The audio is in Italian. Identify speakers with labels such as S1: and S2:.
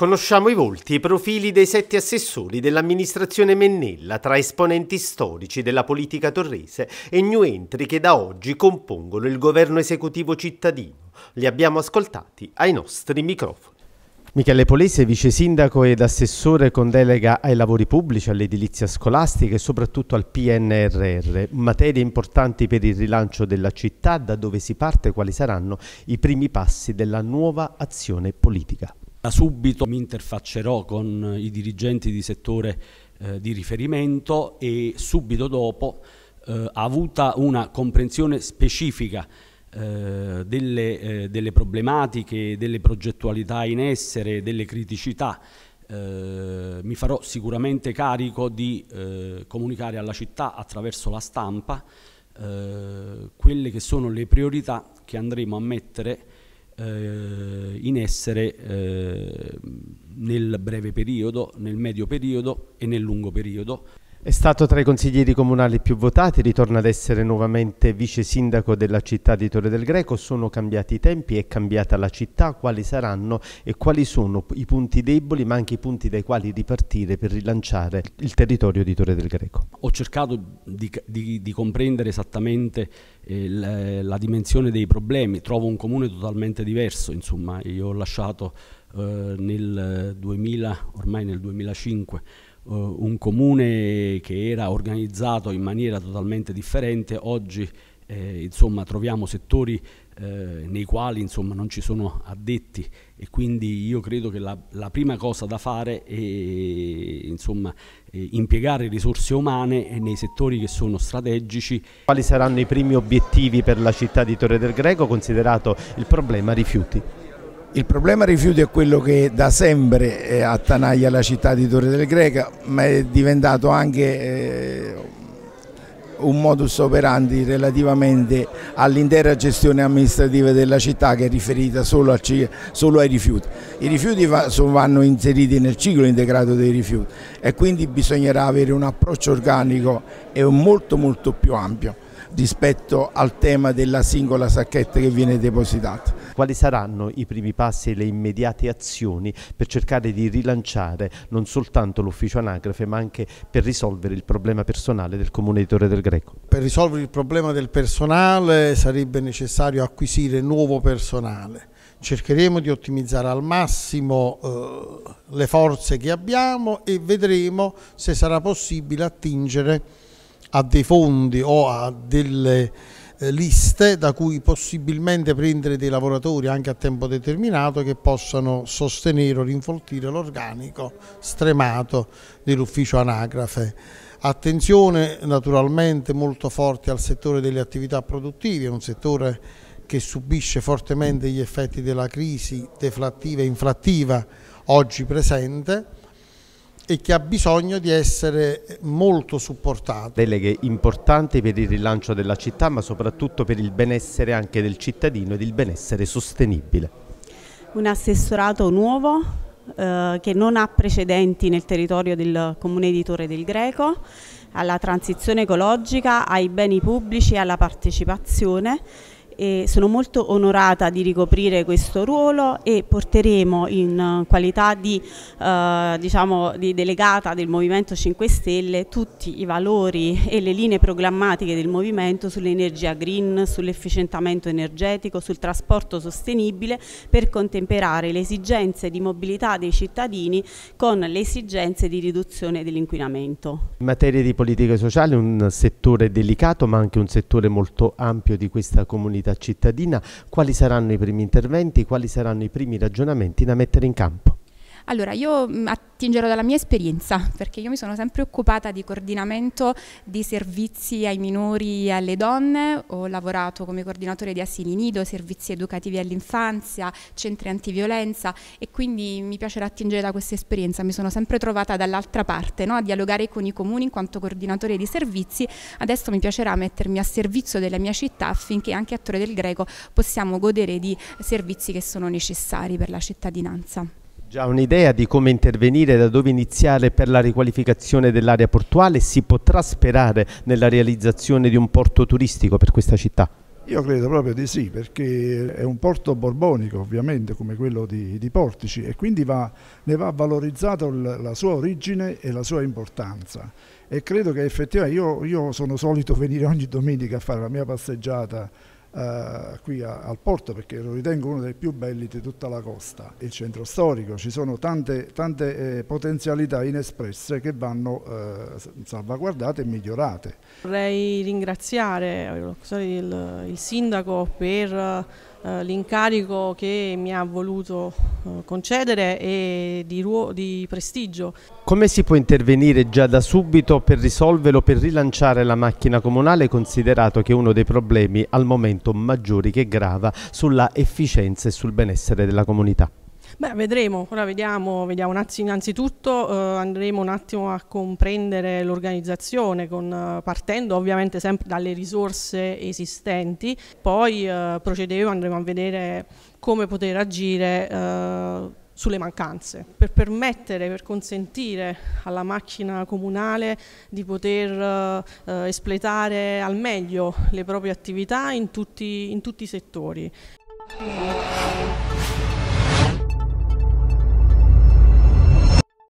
S1: Conosciamo i volti e i profili dei sette assessori dell'amministrazione Mennella tra esponenti storici della politica torrese e new entry che da oggi compongono il governo esecutivo cittadino. Li abbiamo ascoltati ai nostri microfoni. Michele Polese, vice sindaco ed assessore con delega ai lavori pubblici, all'edilizia scolastica e soprattutto al PNRR, materie importanti per il rilancio della città, da dove si parte, quali saranno i primi passi della nuova azione politica.
S2: Da subito mi interfaccerò con eh, i dirigenti di settore eh, di riferimento e subito dopo, eh, avuta una comprensione specifica eh, delle, eh, delle, problematiche, delle progettualità in essere, delle criticità, eh, mi farò sicuramente carico di comunicare alla città attraverso la stampa quelle che sono le priorità che andremo a mettere eh, in essere eh, nel breve periodo, nel medio periodo e nel lungo periodo.
S1: È stato tra i consiglieri comunali più votati, ritorna ad essere nuovamente vice sindaco della città di Torre del Greco, sono cambiati i tempi, è cambiata la città, quali saranno e quali sono i punti deboli ma anche i punti dai quali ripartire per rilanciare il territorio di Torre del Greco.
S2: Ho cercato di, di, di comprendere esattamente eh, la, la dimensione dei problemi, trovo un comune totalmente diverso, insomma io ho lasciato eh, nel 2000, ormai nel 2005 uh, un comune che era organizzato in maniera totalmente differente, oggi eh, insomma, troviamo settori eh, nei quali insomma, non ci sono addetti e quindi io credo che la, la prima cosa da fare è insomma, eh, impiegare risorse umane nei settori che sono strategici. Quali saranno i primi obiettivi
S1: per la città di Torre del Greco considerato il problema rifiuti? Il problema rifiuti è quello che da sempre eh, attanaglia la città di Torre del Greca, ma è diventato anche eh, un modus operandi relativamente all'intera gestione amministrativa della città che è riferita solo, ai rifiuti. I rifiuti vanno inseriti nel ciclo integrato dei rifiuti e quindi bisognerà avere un approccio organico e molto molto più ampio rispetto al tema della singola sacchetta che viene depositata quali saranno i primi passi e le immediate azioni per cercare di rilanciare non soltanto l'ufficio anagrafe ma anche per risolvere il problema personale del comune di Torre del Greco? Per risolvere il problema del personale sarebbe necessario acquisire nuovo personale. Cercheremo di ottimizzare al massimo eh, le forze che abbiamo e vedremo se sarà possibile attingere a dei fondi o a delle eh, liste da cui possibilmente prendere dei lavoratori anche a tempo determinato che possano sostenere o rinfoltire l'organico stremato dell'ufficio anagrafe. Attenzione naturalmente molto forte al settore delle attività produttive, un settore che subisce fortemente gli effetti della crisi deflattiva e inflattiva oggi presente e che ha bisogno di essere molto supportato. Deleghe importanti per il rilancio della città ma soprattutto per il benessere anche del cittadino ed il benessere sostenibile.
S2: Un assessorato nuovo eh, che non ha precedenti nel territorio del comune editore del Greco, alla transizione ecologica, ai beni pubblici e alla partecipazione e sono molto onorata di ricoprire questo ruolo e porteremo in qualità di, eh, diciamo, di delegata del Movimento 5 Stelle tutti i valori e le linee programmatiche del Movimento sull'energia green, sull'efficientamento energetico, sul trasporto sostenibile per contemperare le esigenze di mobilità dei cittadini con le esigenze di riduzione dell'inquinamento.
S1: In materia di politica sociale un settore delicato ma anche un settore molto ampio di questa comunità cittadina, quali saranno i primi interventi, quali saranno i primi ragionamenti da mettere in campo?
S2: Allora, io mm, attingerò dalla mia esperienza, perché io mi sono sempre occupata di coordinamento di servizi ai minori e alle donne, ho lavorato come coordinatore di asili nido, servizi educativi all'infanzia, centri antiviolenza e quindi mi piacerà attingere da questa esperienza, mi sono sempre trovata dall'altra parte, no? a dialogare con i comuni in quanto coordinatore di servizi, adesso mi piacerà mettermi a servizio della mia città affinché anche a Torre del Greco possiamo godere di servizi che sono necessari per la cittadinanza.
S1: Già un'idea di come intervenire, da dove iniziare per la riqualificazione dell'area portuale, si potrà sperare nella realizzazione di un porto turistico per questa città? Io credo proprio di sì, perché è un porto borbonico ovviamente come quello di, di Portici e quindi va, ne va valorizzata la sua origine e la sua importanza e credo che effettivamente io, io sono solito venire ogni domenica a fare la mia passeggiata eh, qui a, al porto perché lo ritengo uno dei più belli di tutta la costa, il centro storico, ci sono tante, tante eh, potenzialità inespresse che vanno eh, salvaguardate e migliorate.
S2: Vorrei ringraziare eh, il, il sindaco per eh, l'incarico che mi ha voluto eh, concedere e di, di prestigio.
S1: Come si può intervenire già da subito per risolverlo, per rilanciare la macchina comunale, considerato che è uno dei problemi al momento maggiori che grava sulla efficienza e sul benessere della comunità?
S2: Beh, vedremo, ora vediamo, vediamo innanzitutto eh, andremo un attimo a comprendere l'organizzazione eh, partendo ovviamente sempre dalle risorse esistenti, poi eh, procederemo, andremo a vedere come poter agire eh, sulle mancanze, per permettere, per consentire alla macchina comunale di poter eh, eh espletare al meglio le proprie attività in tutti, in tutti i settori.